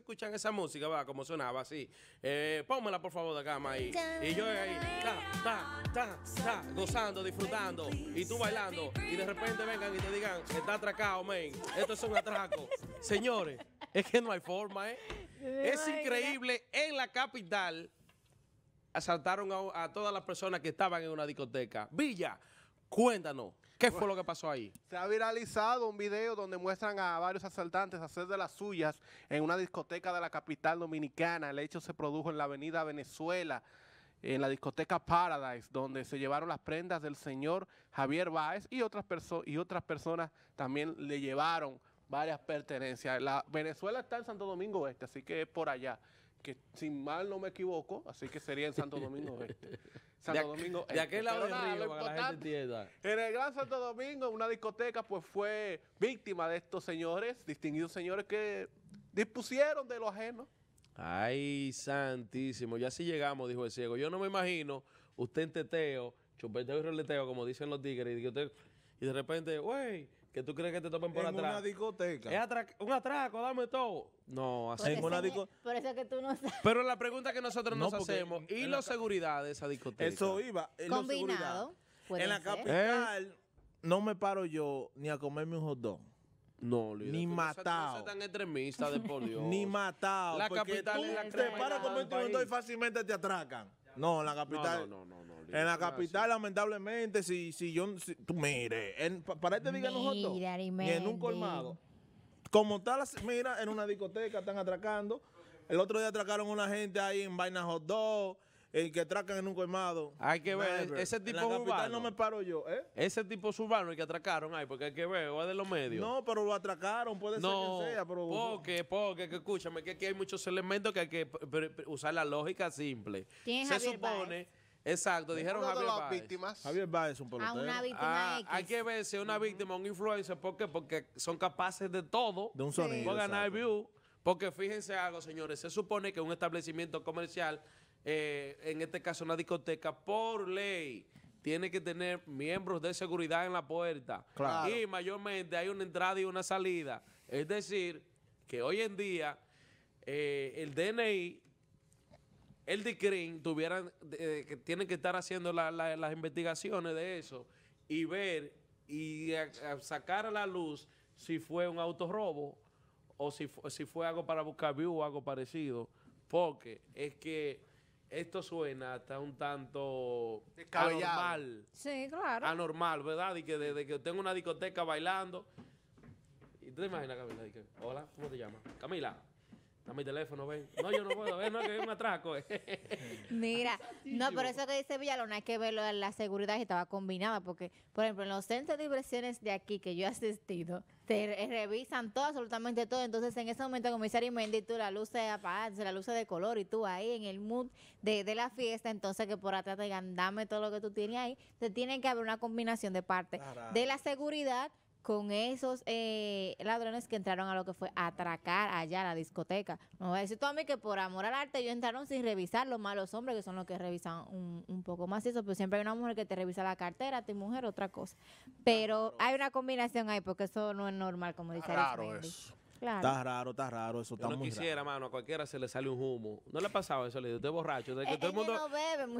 escuchan esa música, va, como sonaba así. Eh, por favor, de cama ahí. Y yo ahí, gozando, disfrutando, y tú bailando. Y de repente vengan y te digan, está atracado, men. Esto es un atraco. Señores, es que no hay forma, ¿eh? Es increíble, en la capital asaltaron a todas las personas que estaban en una discoteca. Villa. Cuéntanos, ¿qué fue lo que pasó ahí? Se ha viralizado un video donde muestran a varios asaltantes hacer de las suyas en una discoteca de la capital dominicana. El hecho se produjo en la avenida Venezuela, en la discoteca Paradise, donde se llevaron las prendas del señor Javier Báez y otras, y otras personas también le llevaron varias pertenencias. Venezuela está en Santo Domingo Oeste, así que es por allá, que si mal no me equivoco, así que sería en Santo Domingo Este. Santo Domingo. De aquel lado la En el Gran Santo Domingo, una discoteca, pues fue víctima de estos señores, distinguidos señores que dispusieron de lo ajeno. Ay, santísimo. Ya si llegamos, dijo el ciego. Yo no me imagino usted en teteo, chupeteo y roleteo, como dicen los tigres, y de repente, güey que tú crees que te topen por atrás. En una discoteca. Es un atraco, dame todo. No, así en una discoteca. Por eso que tú no sabes. Pero la pregunta que nosotros nos hacemos, ¿y la seguridad de esa discoteca? Eso iba. Eh, Combinado. En la capital no me paro yo ni a comerme un hot dog. No, Ni matado. de Ni matado. La capital tú la te paras con 21 y fácilmente te atracan. No, en la capital. No, no, no, en la capital, lamentablemente, si, si yo. tú mire, en, para este diga nosotros. Y en un colmado. Como tal, mira, en una discoteca están atracando. El otro día atracaron a una gente ahí en Vaina Hot Dog el que atracan en un colmado. Hay que ver, ese tipo en urbano. no me paro yo, ¿eh? Ese tipo es urbano el que atracaron ahí, porque hay que ver, o de los medios. No, pero lo atracaron, puede ser que sea, pero. Porque, porque, que escúchame, que aquí hay muchos elementos que hay que usar la lógica simple. ¿Quién Se supone. Exacto, dijeron Javier las víctimas. Javier Baez un pelotero. A una víctima ah, Hay que ver si una víctima o un influencer, ¿por qué? Porque son capaces de todo. De un sonido. ganar view. Porque fíjense algo, señores. Se supone que un establecimiento comercial eh, en este caso una discoteca, por ley tiene que tener miembros de seguridad en la puerta. Y mayormente hay una entrada y una salida. Es decir, que hoy en día eh, el DNI, el DICRIN, tuvieran, eh, que tienen que estar haciendo la, las investigaciones de eso y ver y sacar a la luz si fue un autorrobo o si, si fue algo para buscar view o algo parecido. Porque es que esto suena hasta un tanto anormal. Sí, claro. Anormal, ¿verdad? Y que de, que tengo una discoteca bailando. ¿Y tú te imaginas, Camila? Hola, ¿cómo te llamas? Camila. Está mi teléfono, ven. No, yo no puedo, ver, no, que es un atraco. Mira, no, por eso que dice Villalona, hay que ver la seguridad que estaba combinada, porque, por ejemplo, en los centros de diversiones de aquí que yo he asistido, te revisan todo, absolutamente todo. Entonces, en ese momento, como dice Arimendi, tú la luz se apaga, la luz de color, y tú ahí en el mood de, la fiesta, entonces que por atrás te digan, dame todo lo que tú tienes ahí. te tienen que haber una combinación de parte de la seguridad con esos eh, ladrones que entraron a lo que fue atracar allá la discoteca. No voy a decir tú a mí que por amor al arte ellos entraron sin revisar los malos hombres, que son los que revisan un, poco más eso, pero siempre hay una mujer que te revisa la cartera, tu mujer, otra cosa. Pero hay una combinación ahí, porque eso no es normal, como dice Claro es. Claro. Está raro, está raro, eso está raro. no quisiera, mano, a cualquiera se le sale un humo. ¿No le ha pasado eso? Le digo, estoy borracho. que todo el mundo,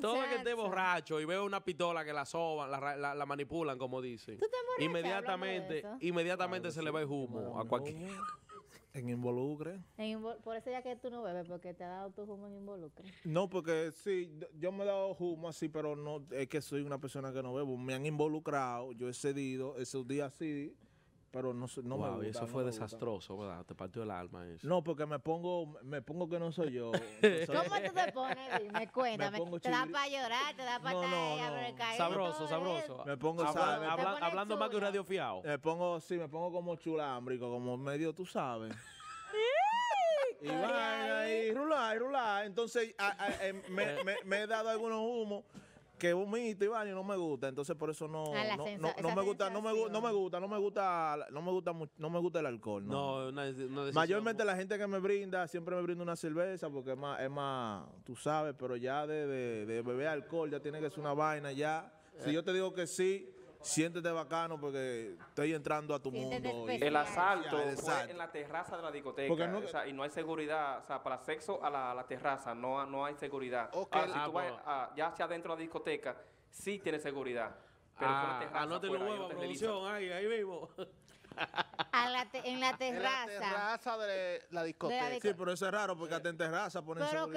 todo el que esté borracho y veo una pistola que la soban, la, la, manipulan, como dicen. ¿Tú inmediatamente, inmediatamente se le va el humo a cualquiera. En involucre. por eso ya que tú no bebes, porque te ha dado tu humo en involucre. No, porque sí, yo me he dado humo así, pero no es que soy una persona que no bebo. Me han involucrado, yo he cedido, esos días así pero no, no me Eso fue desastroso, ¿verdad? Te partió el alma eso. No, porque me pongo, me pongo que no soy yo. ¿Cómo tú te pones? Me cuéntame. Me te da para llorar, te da para caer? Sabroso, sabroso. Me pongo, hablando más que un radio fiao. Me pongo, sí, me pongo como chulámbrico, como medio, tú sabes. y van y rulá, rula Entonces, eh, eh. me he dado algunos humos que vomito y baño no me gusta, entonces por eso no, ah, no, me gusta, no me, no gusta, no me gusta, no me gusta, no me gusta el alcohol. No, mayormente la gente que me brinda siempre me brinda una cerveza porque es más, es más, tú sabes, pero ya de, de, de beber alcohol ya tiene que ser una vaina ya. Si eh. yo te digo que sí, siéntete bacano porque estoy entrando a tu mundo. el asalto fue en la terraza de la discoteca. o sea, y no hay seguridad. O sea, para sexo a la, terraza no, no hay seguridad. Ah, si ah, tú vas ya hacia adentro de la discoteca, sí tiene seguridad. Pero ah, no te lo producción, ahí, ahí en la terraza. En la terraza de la discoteca. sí, pero eso es raro porque en terraza ponen pero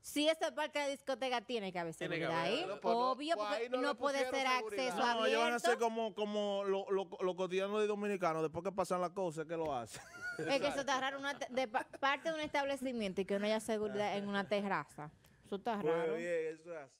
si esa parte de la discoteca tiene que haber seguridad ahí, obvio, porque no, puede ser acceso no, abierto. No, van a ser como, como los lo, lo cotidiano de dominicanos, después que pasan las cosas, que lo hacen. Es que eso está raro, una, de parte de un establecimiento y que no haya seguridad en una terraza. Eso está pues, raro.